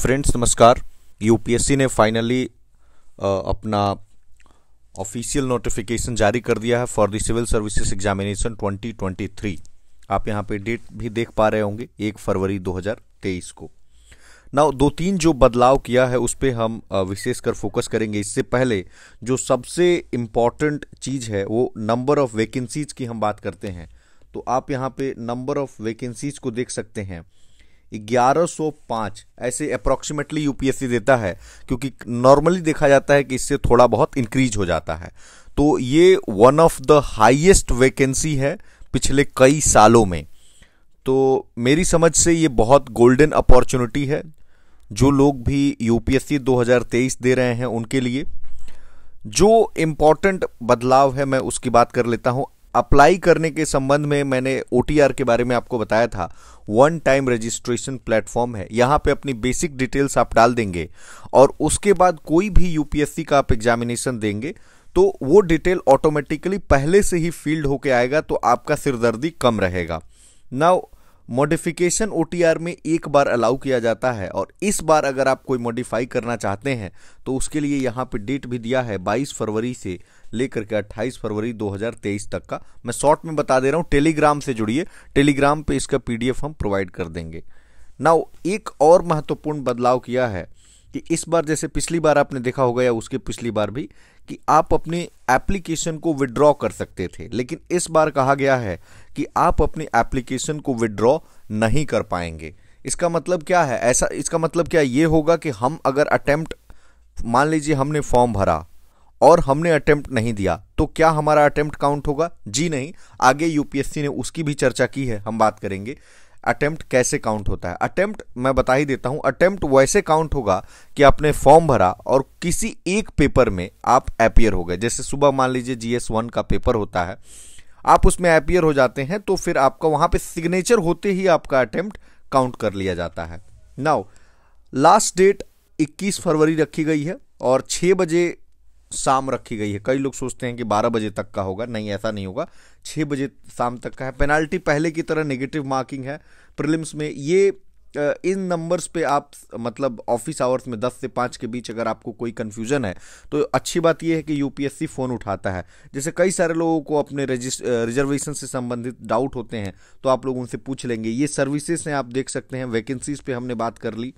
friends नमस्कार UPSC ने finally अपना ऑफिशियल नोटिफिकेशन जारी कर दिया है for the civil services examination 2023 आप यहाँ पे डेट भी देख पा रहे होंगे एक फरवरी 2023 को ना दो तीन जो बदलाव किया है उस पर हम विशेषकर फोकस करेंगे इससे पहले जो सबसे इम्पॉर्टेंट चीज़ है वो नंबर ऑफ़ वैकेंसीज़ की हम बात करते हैं तो आप यहाँ पे नंबर ऑफ़ वैकेंसीज़ को देख सकते हैं 1105 ऐसे अप्रॉक्सीमेटली यूपीएससी देता है क्योंकि नॉर्मली देखा जाता है कि इससे थोड़ा बहुत इंक्रीज हो जाता है तो ये one of the highest vacancy है पिछले कई सालों में तो मेरी समझ से ये बहुत गोल्डन अपॉर्चुनिटी है जो लोग भी यूपीएससी 2023 दे रहे हैं उनके लिए जो इम्पोर्टेंट बदलाव है मैं उसकी बात कर लेता हूँ अप्लाई करने के संबंध में मैंने ओ के बारे में आपको बताया था वन टाइम रजिस्ट्रेशन प्लेटफॉर्म है यहाँ पे अपनी बेसिक डिटेल्स आप डाल देंगे और उसके बाद कोई भी यूपीएससी का आप एग्जामिनेशन देंगे तो वो डिटेल ऑटोमेटिकली पहले से ही फील्ड होके आएगा तो आपका सिरदर्दी कम रहेगा नाउ मॉडिफिकेशन ओ में एक बार अलाउ किया जाता है और इस बार अगर आप कोई मॉडिफाई करना चाहते हैं तो उसके लिए यहाँ पे डेट भी दिया है 22 फरवरी से लेकर के 28 फरवरी 2023 तक का मैं शॉर्ट में बता दे रहा हूँ टेलीग्राम से जुड़िए टेलीग्राम पे इसका पीडीएफ हम प्रोवाइड कर देंगे नाउ एक और महत्वपूर्ण बदलाव किया है कि इस बार जैसे पिछली बार आपने देखा होगा या उसके पिछली बार भी कि आप अपने एप्लीकेशन को विड्रॉ कर सकते थे लेकिन इस बार कहा गया है कि आप अपनी एप्लीकेशन को विड्रॉ नहीं कर पाएंगे इसका मतलब क्या है ऐसा इसका मतलब क्या ये होगा कि हम अगर अटैम्प्ट मान लीजिए हमने फॉर्म भरा और हमने अटैम्प्ट नहीं दिया तो क्या हमारा अटैम्प्ट काउंट होगा जी नहीं आगे यूपीएससी ने उसकी भी चर्चा की है हम बात करेंगे अटैम्प्ट कैसे काउंट होता है अटैम्प्ट मैं बता ही देता हूं अटैम्प्ट वैसे काउंट होगा कि आपने फॉर्म भरा और किसी एक पेपर में आप अपियर हो गए जैसे सुबह मान लीजिए जीएस वन का पेपर होता है आप उसमें अपियर हो जाते हैं तो फिर आपका वहां पे सिग्नेचर होते ही आपका अटेम्प्ट काउंट कर लिया जाता है नाउ लास्ट डेट 21 फरवरी रखी गई है और 6 बजे शाम रखी गई है कई लोग सोचते हैं कि 12 बजे तक का होगा नहीं ऐसा नहीं होगा 6 बजे शाम तक का है पेनाल्टी पहले की तरह नेगेटिव मार्किंग है प्रिलिम्स में ये इन नंबर्स पे आप मतलब ऑफिस आवर्स में 10 से 5 के बीच अगर आपको कोई कन्फ्यूजन है तो अच्छी बात यह है कि यूपीएससी फ़ोन उठाता है जैसे कई सारे लोगों को अपने रिजर्वेशन से संबंधित डाउट होते हैं तो आप लोग उनसे पूछ लेंगे ये सर्विसेज हैं आप देख सकते हैं वैकेंसीज पे हमने बात कर ली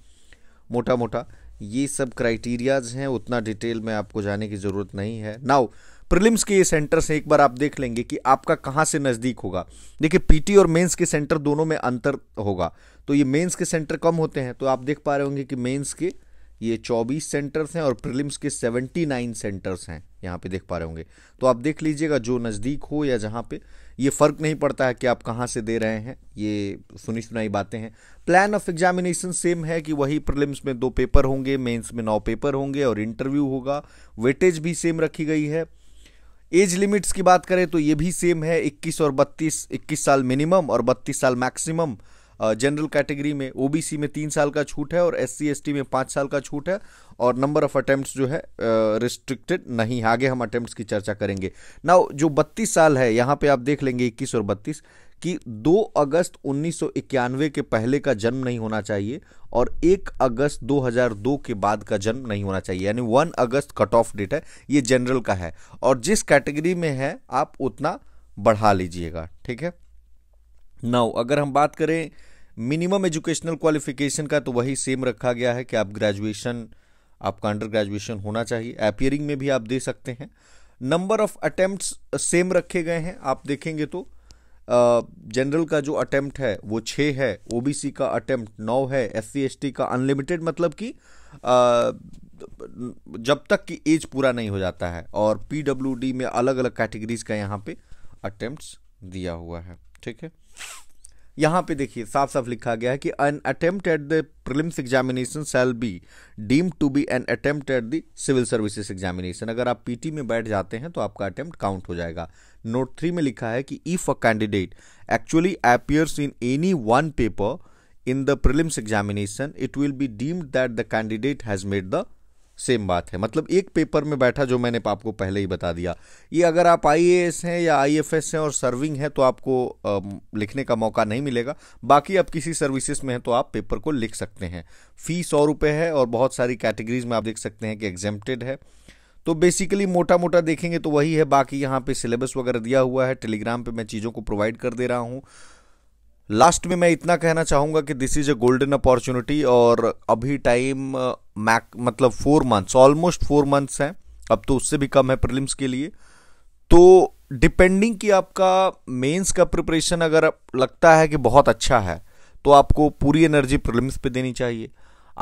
मोटा मोटा ये सब क्राइटेरियाज हैं उतना डिटेल में आपको जाने की ज़रूरत नहीं है नाउ प्रिलिम्स के ये सेंटर से एक बार आप देख लेंगे कि आपका कहाँ से नज़दीक होगा देखिए पीटी और मेंस के सेंटर दोनों में अंतर होगा तो ये मेंस के सेंटर कम होते हैं तो आप देख पा रहे होंगे कि मेंस के ये 24 सेंटर्स हैं और प्रिलिम्स के 79 सेंटर्स हैं यहाँ पे देख पा रहे होंगे तो आप देख लीजिएगा जो नज़दीक हो या जहाँ पे ये फ़र्क नहीं पड़ता है कि आप कहाँ से दे रहे हैं ये सुनी सुनाई बातें हैं प्लान ऑफ एग्जामिनेशन सेम है कि वही प्रिलिम्स में दो पेपर होंगे मेंस में नौ पेपर होंगे और इंटरव्यू होगा वेटेज भी सेम रखी गई है एज लिमिट्स की बात करें तो ये भी सेम है 21 और 32 21 साल मिनिमम और 32 साल मैक्सिमम जनरल कैटेगरी में ओबीसी में तीन साल का छूट है और एस सी में पाँच साल का छूट है और नंबर ऑफ अटेम्प्ट जो है रिस्ट्रिक्टेड नहीं आगे हम अटेम्प्ट की चर्चा करेंगे ना जो बत्तीस साल है यहाँ पे आप देख लेंगे इक्कीस और बत्तीस कि 2 अगस्त उन्नीस के पहले का जन्म नहीं होना चाहिए और 1 अगस्त 2002 के बाद का जन्म नहीं होना चाहिए यानी 1 अगस्त कट ऑफ डेट है ये जनरल का है और जिस कैटेगरी में है आप उतना बढ़ा लीजिएगा ठीक है नाउ अगर हम बात करें मिनिमम एजुकेशनल क्वालिफिकेशन का तो वही सेम रखा गया है कि आप ग्रेजुएशन आपका अंडर ग्रेजुएशन होना चाहिए अपियरिंग में भी आप दे सकते हैं नंबर ऑफ अटेम्प्ट सेम रखे गए हैं आप देखेंगे तो जनरल का जो अटेम्प्ट है वो छः है ओबीसी का अटेम्प्ट नौ है एस सी का अनलिमिटेड मतलब कि जब तक कि एज पूरा नहीं हो जाता है और पीडब्ल्यूडी में अलग अलग कैटेगरीज का यहाँ पे अटेम्प्ट दिया हुआ है ठीक है यहां पे देखिए साफ साफ लिखा गया है कि an attempt at the prelims examination shall be deem to be an attempt at the civil services examination अगर आप पीटी में बैठ जाते हैं तो आपका अटेम्प्ट काउंट हो जाएगा नोट थ्री में लिखा है कि if a candidate actually appears in any one paper in the prelims examination it will be deemed that the candidate has made the same बात है मतलब एक पेपर में बैठा जो मैंने आपको पहले ही बता दिया ये अगर आप आई हैं या आई हैं और सर्विंग हैं तो आपको लिखने का मौका नहीं मिलेगा बाकी आप किसी सर्विसेज में हैं तो आप पेपर को लिख सकते हैं फ़ी सौ रुपये है और बहुत सारी कैटेगरीज में आप देख सकते हैं कि एग्जेम्प्टेड है तो बेसिकली मोटा मोटा देखेंगे तो वही है बाकी यहाँ पे सिलेबस वगैरह दिया हुआ है टेलीग्राम पे मैं चीज़ों को प्रोवाइड कर दे रहा हूँ लास्ट में मैं इतना कहना चाहूंगा कि this is a golden opportunity और अभी टाइम मैक मतलब four months almost four months हैं अब तो उससे भी कम है प्रिलिम्स के लिए तो डिपेंडिंग कि आपका मेंस का प्रिपरेशन अगर लगता है कि बहुत अच्छा है तो आपको पूरी एनर्जी प्रिलिम्स पे देनी चाहिए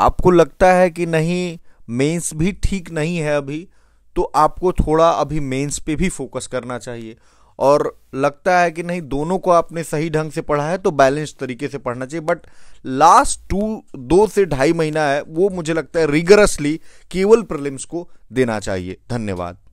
आपको लगता है कि नहीं मेंस भी ठीक नहीं है अभी तो आपको थोड़ा अभी मेंस पे भी फोकस करना चाहिए और लगता है कि नहीं दोनों को आपने सही ढंग से पढ़ा है तो बैलेंस तरीके से पढ़ना चाहिए बट लास्ट टू दो से ढाई महीना है वो मुझे लगता है रिगरसली केवल प्रलिम्स को देना चाहिए धन्यवाद